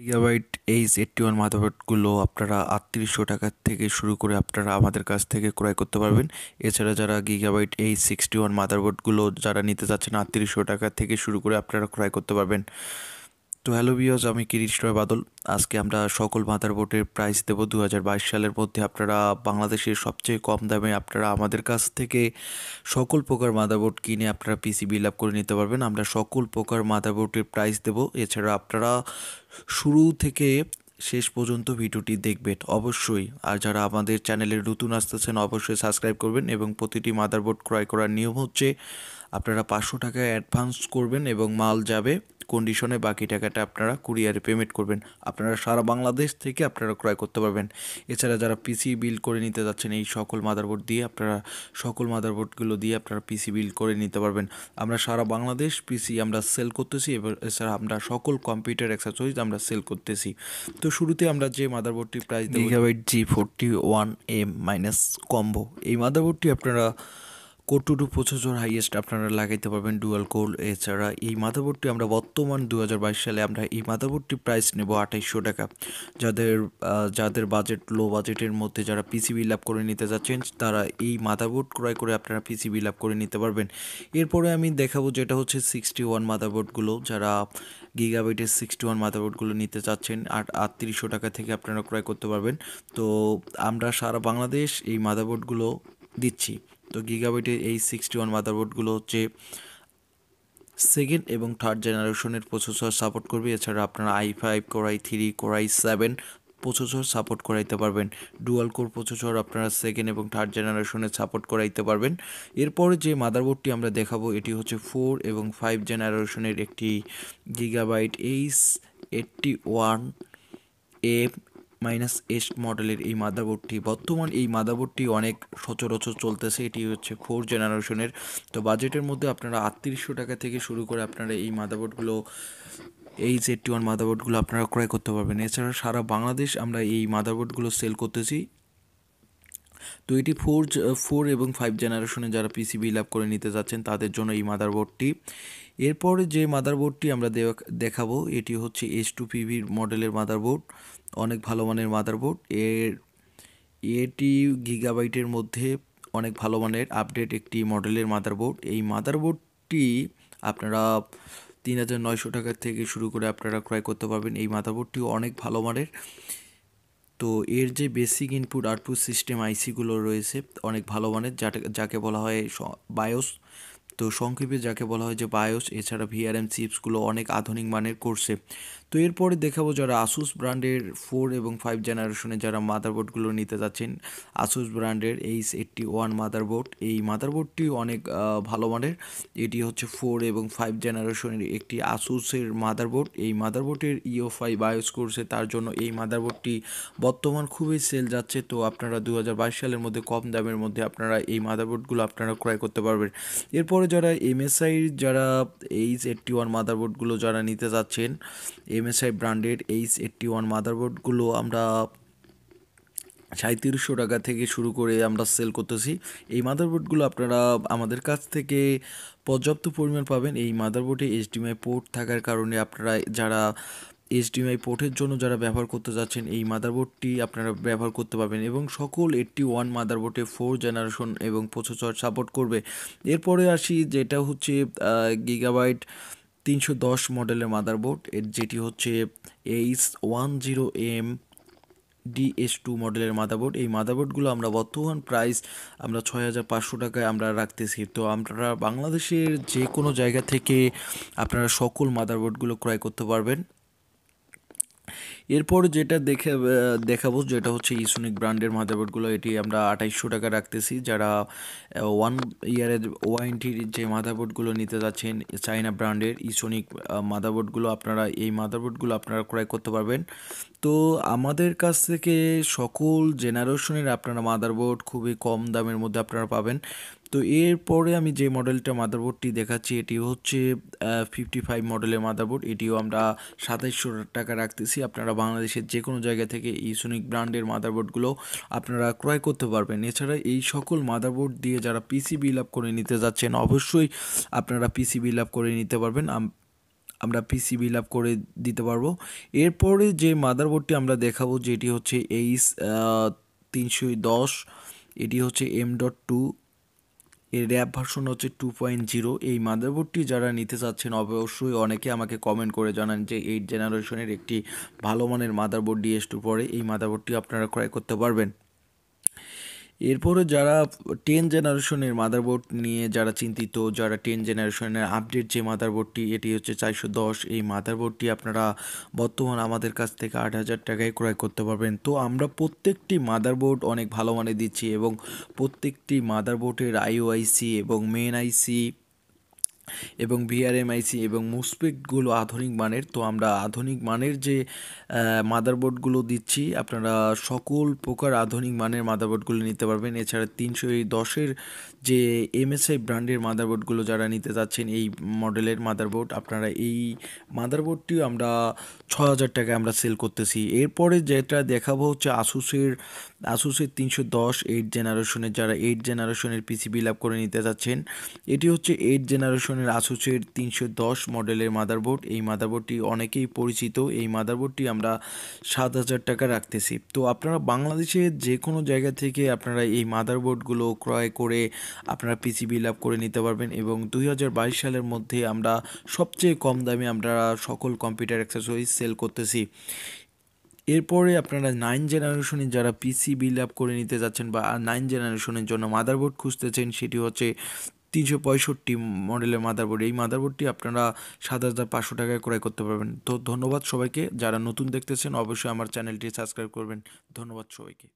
gigabyte H eighty one মাদারবোর্ডগুলো আপনারা আটত্রিশশো টাকার থেকে শুরু করে আপনারা আমাদের কাছ থেকে ক্রয় করতে পারবেন এছাড়া যারা গিগাবাইট এইচ সিক্সটি ওয়ান মাদারবোর্ডগুলো যারা নিতে চাচ্ছেন আটত্রিশশো টাকা থেকে শুরু করে আপনারা ক্রয় করতে পারবেন তো হ্যালো বিয়স আমি কিরিশ রয় বাদল আজকে আমরা সকল মাদার বোর্ডের প্রাইস দেবো দু সালের মধ্যে আপনারা বাংলাদেশের সবচেয়ে কম দামে আপনারা আমাদের কাছ থেকে সকল প্রকার মাদারবোর্ড কিনে আপনারা পিসি বিল আপ করে নিতে পারবেন আমরা সকল প্রকার মাদারবোর্ডের প্রাইস দেবো এছাড়া আপনারা শুরু থেকে শেষ পর্যন্ত ভিডিওটি দেখবেন অবশ্যই আর যারা আমাদের চ্যানেলে নতুন আসতেছেন অবশ্যই সাবস্ক্রাইব করবেন এবং প্রতিটি মাদারবোর্ড ক্রয় করার নিয়ম হচ্ছে আপনারা পাঁচশো টাকা অ্যাডভান্স করবেন এবং মাল যাবে কন্ডিশনে বাকি টাকাটা আপনারা কুরিয়ারে পেমেন্ট করবেন আপনারা সারা বাংলাদেশ থেকে আপনারা ক্রয় করতে পারবেন এছাড়া যারা পিসি বিল করে নিতে যাচ্ছেন এই সকল মাদারবোর্ড দিয়ে আপনারা সকল মাদারবোর্ডগুলো দিয়ে আপনারা পিসি বিল করে নিতে পারবেন আমরা সারা বাংলাদেশ পিসি আমরা সেল করতেছি এবং এছাড়া আমরা সকল কম্পিউটার অ্যাক্সেসরিজ আমরা সেল করতেছি তো শুরুতে আমরা যে মাদারবোর্ডটি প্রাইস দিই G forty one M minus combo এই মাদারবোর্ডটি আপনারা core two two processor highest আপনারা লাগাইতে পারবেন ডুয়াল কোর এছাড়া এই মাদাবোর্ডটি আমরা বর্তমান দু সালে আমরা এই মাদাবোর্ডটি প্রাইস নেব আঠাইশশো টাকা যাদের যাদের বাজেট লো বাজেটের মধ্যে যারা পিসি বিল আপ করে নিতে যাচ্ছেন তারা এই মাদাবোর্ড ক্রয় করে আপনারা পিসি বিল আপ করে নিতে পারবেন এরপরে আমি দেখাবো যেটা হচ্ছে সিক্সটি ওয়ান মাদাবোর্ডগুলো যারা গিগাবাইটের সিক্সটি ওয়ান মাদাবোর্ডগুলো নিতে চাচ্ছেন আর আটত্রিশশো টাকা থেকে আপনারা ক্রয় করতে পারবেন তো আমরা সারা বাংলাদেশ এই মাদাবোর্ডগুলো দিচ্ছি তো গিগাবাইটের এই সিক্সটি ওয়ান মাদারবোর্ডগুলো হচ্ছে সেকেন্ড এবং থার্ড জেনারেশনের প্রসেসর সাপোর্ট করবে এছাড়া আপনারা I five core I three core I seven processor support করাইতে পারবেন ডুয়াল কোর প্রসেসর আপনারা সেকেন্ড এবং থার্ড জেনারেশনে সাপোর্ট করাইতে পারবেন এরপরে যে মাদারবোর্ডটি আমরা দেখাবো এটি হচ্ছে ফোর এবং ফাইভ জেনারেশনের একটি Gigabyte H eighty one M minus S মডেলের এই মাদাবোর্ডটি বর্তমান এই মাদাবোর্ডটি অনেক সচরাচর চলতেছে এটি হচ্ছে ফোর জেনারেশনের তো বাজেটের মধ্যে আপনারা আটত্রিশশো টাকা থেকে শুরু করে আপনারা এই মাদাবোর্ডগুলো এই জেডটি ওয়ান বোর্ডগুলো আপনারা ক্রয় করতে পারবেন এছাড়া সারা বাংলাদেশ আমরা এই মাদারবোর্ডগুলো সেল করতেছি তো এটি ফোর ফোর এবং ফাইভ জেনারেশনে যারা পিসি বিল আপ করে নিতে যাচ্ছেন তাদের জন্য এই মাদারবোর্ডটি এরপরে যে মাদারবোর্ডটি আমরা দেখাবো এটি হচ্ছে এস টু পিভির মডেলের মাদারবোর্ড অনেক ভালো মানের মাদারবোর্ড এর এটি গিগাবাইটের মধ্যে অনেক ভালো মানের আপডেট একটি মডেলের মাদারবোর্ড এই মাদারবোর্ডটি আপনারা তিন হাজার নয়শো টাকা থেকে শুরু করে আপনারা ক্রয় করতে পারবেন এই মাদারবোর্ডটি অনেক ভালো মানের তো এর যে বেসিক ইনপুট আউটপুট সিস্টেম আইসিগুলো রয়েছে অনেক ভালো মানের যাটা যাকে বলা হয় বায়োস তো সংক্ষেপে যাকে বলা হয় যে বায়োস এছাড়া ভিআরএম চিপসগুলো অনেক আধুনিক মানের করছে তো এরপরে দেখাবো যারা আসুস ব্র্যান্ডের ফোর এবং ফাইভ জেনারেশনে যারা মাদারবোর্ডগুলো নিতে যাচ্ছেন আসুস ব্র্যান্ডের এইচ এইটটি ওয়ান মাদারবোর্ড এই মাদারবোর্ডটি অনেক ভালো মানের এটি হচ্ছে ফোর এবং ফাইভ জেনারেশনের একটি আসুসের মাদারবোর্ড এই মাদারবোর্ডের ইও ফাই বায়োস করছে তার জন্য এই মাদারবোর্ডটি বর্তমান খুবই সেল যাচ্ছে তো আপনারা দু সালের মধ্যে কম দামের মধ্যে আপনারা এই মাদারবোর্ডগুলো আপনারা ক্রয় করতে পারবেন এরপরে যারা এমএসআইর যারা এইচ এইটটি ওয়ান মাদারবোর্ডগুলো যারা নিতে যাচ্ছেন এমএসআই ব্র্যান্ডের এইচ এইট্টি ওয়ান মাদারবোর্ডগুলো আমরা সাঁত্রিশশো টাকা থেকে শুরু করে আমরা সেল করতেছি এই মাদারবোর্ডগুলো আপনারা আমাদের কাছ থেকে পর্যাপ্ত পরিমাণ পাবেন এই মাদারবোর্ডে এইচডিএমআই পোর্ট থাকার কারণে আপনারা যারা এইচডিএমআই পোর্টের জন্য যারা ব্যবহার করতে যাচ্ছেন এই মাদারবোর্ডটি আপনারা ব্যবহার করতে পারবেন এবং সকল এইটটি ওয়ান মাদারবোর্ডে ফোর জেনারেশন এবং প্রসেসর সাপোর্ট করবে এরপরে আসি যেটা হচ্ছে গিগাবাইট তিনশো দশ মডেলের মাদারবোর্ড এর যেটি হচ্ছে H one zero M DS two মডেলের মাদারবোর্ড এই মাদারবোর্ডগুলো আমরা বর্তমান প্রাইস আমরা ছয় হাজার পাঁচশো টাকায় আমরা রাখতেছি তো আপনারা বাংলাদেশের যে কোনো জায়গা থেকে আপনারা সকল মাদারবোর্ডগুলো ক্রয় করতে পারবেন এরপর যেটা দেখে দেখাবো যেটা হচ্ছে ইসোনিক ব্র্যান্ডের মাদারবোর্ডগুলো এটি আমরা আঠাইশশো টাকা রাখতেছি যারা ওয়ান ইয়ারের ওয়ারেন্টির যে মাদারবোর্ডগুলো নিতে যাচ্ছেন চাইনা ব্র্যান্ডের ইসোনিক মাদারবোর্ডগুলো আপনারা এই মাদারবোর্ডগুলো আপনারা ক্রয় করতে পারবেন তো আমাদের কাছ থেকে সকল জেনারেশনের আপনারা মাদারবোর্ড খুবই কম দামের মধ্যে আপনারা পাবেন তো এরপরে আমি যে মডেলটা মাদারবোর্ডটি দেখাচ্ছি এটি হচ্ছে ফিফটি ফাইভ মডেলের মাদারবোর্ড এটিও আমরা সাতাইশশো টাকা রাখতেছি আপনারা বাংলাদেশের যে কোনো জায়গা থেকে ইসোনিক ব্র্যান্ডের মাদারবোর্ডগুলো আপনারা ক্রয় করতে পারবেন এছাড়া এই সকল মাদারবোর্ড দিয়ে যারা পিসি বিল আপ করে নিতে যাচ্ছেন অবশ্যই আপনারা পিসি বিল আপ করে নিতে পারবেন আমরা পিসি বিল আপ করে দিতে পারবো এরপরে যে মাদারবোর্ডটি আমরা দেখাবো যেটি হচ্ছে এইস তিনশো দশ এটি হচ্ছে এম ডট টু এর র্যাপ ভার্সন হচ্ছে টু পয়েন্ট জিরো এই মাদারবোর্ডটি যারা নিতে চাচ্ছেন অবশ্যই অনেকে আমাকে কমেন্ট করে জানান যে এইট জেনারেশনের একটি ভালো মানের মাদারবোর্ড ডিএস টু পরে এই মাদারবোর্ডটি আপনারা ক্রয় করতে পারবেন এরপরে যারা টেন জেনারেশনের মাদারবোর্ড নিয়ে যারা চিন্তিত যারা টেন জেনারেশনের আপডেট যে মাদারবোর্ডটি এটি হচ্ছে চারশো দশ এই মাদারবোর্ডটি আপনারা বর্তমান আমাদের কাছ থেকে আট হাজার টাকায় ক্রয় করতে পারবেন তো আমরা প্রত্যেকটি মাদারবোর্ড অনেক ভালো মানে দিচ্ছি এবং প্রত্যেকটি মাদারবোর্ডের আইওআইসি এবং মেন আইসি এবং ভিআরএমআইসি এবং মুসপেকগুলো আধুনিক মানের তো আমরা আধুনিক মানের যে মাদারবোর্ডগুলো দিচ্ছি আপনারা সকল প্রকার আধুনিক মানের মাদারবোর্ডগুলো নিতে পারবেন এছাড়া তিনশো দশের যে এমএসআই ব্র্যান্ডের মাদারবোর্ডগুলো যারা নিতে চাচ্ছেন এই মডেলের মাদারবোর্ড আপনারা এই মাদারবোর্ডটিও আমরা ছ হাজার টাকায় আমরা সেল করতেছি এরপরে যেটা দেখাবো হচ্ছে আসুসের আসুসের তিনশো দশ এইট জেনারেশনের যারা এইট জেনারেশনের পিসিবি লাভ করে নিতে চাচ্ছেন এটি হচ্ছে এইট জেনারেশন পিছনের আসুসের তিনশো দশ মডেলের মাদারবোর্ড এই মাদারবোর্ডটি অনেকেই পরিচিত এই মাদারবোর্ডটি আমরা সাত হাজার টাকা রাখতেছি তো আপনারা বাংলাদেশে যে কোনো জায়গা থেকে আপনারা এই মাদারবোর্ডগুলো ক্রয় করে আপনারা পিসি লাভ করে নিতে পারবেন এবং দুই সালের মধ্যে আমরা সবচেয়ে কম দামে আমরা সকল কম্পিউটার অ্যাক্সেসরিজ সেল করতেছি এরপরে আপনারা নাইন জেনারেশনে যারা পিসি বিল আপ করে নিতে যাচ্ছেন বা নাইন জেনারেশনের জন্য মাদারবোর্ড খুঁজতেছেন সেটি হচ্ছে তিনশো পঁয়ষট্টি মডেলের মাদারবোর্ড এই মাদারবোর্ডটি আপনারা সাত হাজার পাঁচশো টাকায় ক্রয় করতে পারবেন তো ধন্যবাদ সবাইকে যারা নতুন দেখতেছেন অবশ্যই আমার চ্যানেলটি সাবস্ক্রাইব করবেন ধন্যবাদ সবাইকে